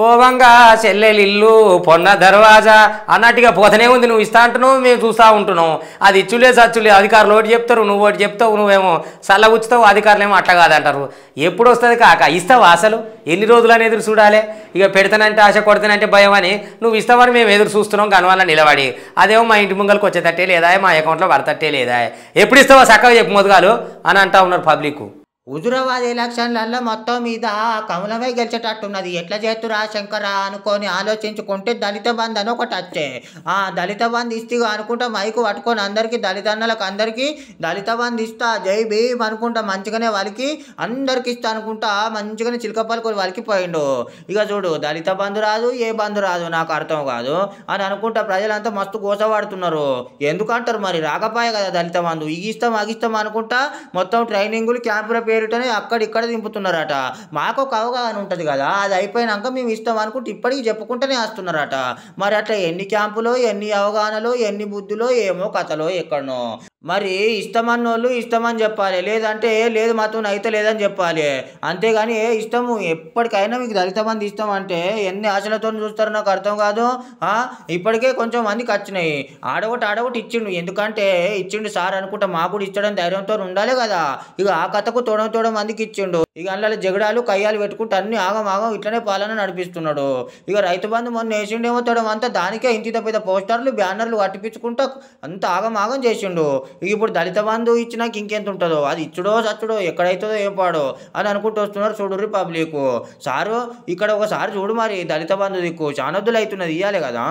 పోవంగా చెల్లెలిల్లు పొన్న దర్వాజా అన్నట్టుగా పోతనే ఉంది నువ్వు ఇస్తా అంటున్నావు మేము చూస్తూ ఉంటున్నాం అది ఇచ్చులే సచ్చులే అధికారులు ఒకటి చెప్తారు నువ్వు ఒకటి చెప్తావు నువ్వేమో చల్ల ఉచ్చుతావు అధికారులు ఏమో అట్ట కాదంటారు ఎప్పుడు వస్తుంది కాక ఇస్తావు అసలు ఎన్ని రోజులని ఎదురు చూడాలి ఇక పెడతానంటే ఆశ కొడతానంటే భయం అని నువ్వు ఇస్తావని మేము ఎదురు చూస్తున్నాం కనవాల నిలబడి అదేమో మా ఇంటి ముంగలకు వచ్చేటట్టే లేదా మా అకౌంట్లో పడతట్టే లేదా ఎప్పుడు ఇస్తావా చక్కగా చెప్పు మొదగాలు అని అంటా ఉన్నారు పబ్లిక్ హుజురాబాద్ ఎలక్షన్లలో మొత్తం మీద కమలమే గెలిచేటట్టున్నది ఎట్లా చేతురా శంకరా అనుకొని ఆలోచించుకుంటే దళిత బంధు అని ఒకటి వచ్చే ఆ దళిత బంధు ఇస్తిగా అనుకుంటా మైకు పట్టుకొని అందరికీ దళిత అన్నలకు అందరికీ దళిత బంధు ఇస్తా జై భీమ్ అనుకుంటా మంచిగానే వాళ్ళకి అందరికి ఇస్తా అనుకుంటా మంచిగానే చిలకపల్లి వాళ్ళకి పోయిండు ఇక చూడు దళిత బంధు రాదు ఏ బంధు రాదు నాకు అర్థం కాదు అని అనుకుంటా ప్రజలంతా మస్తు గోసవాడుతున్నారు ఎందుకంటారు మరి రాకపోయే కదా దళిత బంధు ఇగిస్తాం అగిస్తాం అనుకుంటా మొత్తం ట్రైనింగులు క్యాంపులో పేరుటనే అక్కడిక్కడ దింపుతున్నారట మాకు ఒక అవగాహన ఉంటుంది కదా అది అయిపోయినాక మేము ఇస్తాం అనుకుంటే ఇప్పటికీ చెప్పుకుంటూనే వస్తున్నారట మరి అట్లా ఎన్ని క్యాంపులో ఎన్ని అవగాహనలో ఎన్ని బుద్ధిలో ఏమో కథలో ఎక్కడనో మరి వాళ్ళు ఇష్టమని చెప్పాలి లేదంటే లేదు మాత్రం అయితే లేదని చెప్పాలి అంతేగాని ఏ ఇష్టము ఎప్పటికైనా మీకు దళిత మంది ఇష్టం అంటే ఎన్ని ఆశలతో చూస్తారో నాకు అర్థం కాదు ఇప్పటికే కొంచెం మందికి వచ్చినాయి ఆడగొట్టి ఆడగొట్టి ఇచ్చిండు ఎందుకంటే ఇచ్చిండు సార్ అనుకుంటా మా కూడా ఇచ్చడం ధైర్యంతో ఉండాలి కదా ఇక ఆ కథకు తోడం తోడం మందికి ఇచ్చిండు ఇక అందులో జగడాలు కయ్యాలు పెట్టుకుంటూ అన్ని ఆగం ఆగం ఇట్లనే పాలన నడిపిస్తున్నాడు ఇక రైతు బంధు మొన్న వేసిండేమో తోడం అంతా దానికే ఇంత పెద్ద పోస్టర్లు బ్యానర్లు కట్టిపించుకుంటా అంత ఆగం ఆగం చేసిండు ఇప్పుడు దళిత బంధు ఇచ్చినాక ఇంకెంత ఉంటుందో అది ఇచ్చుడో సచ్చుడో ఎక్కడైతుందో ఏం పాడో అని అనుకుంటూ వస్తున్నారు చూడు రిపబ్లిక్ సారు ఇక్కడ ఒకసారి చూడు మరి దళిత బంధు దిక్కు చాలా అవుతున్నది ఇవ్వాలి కదా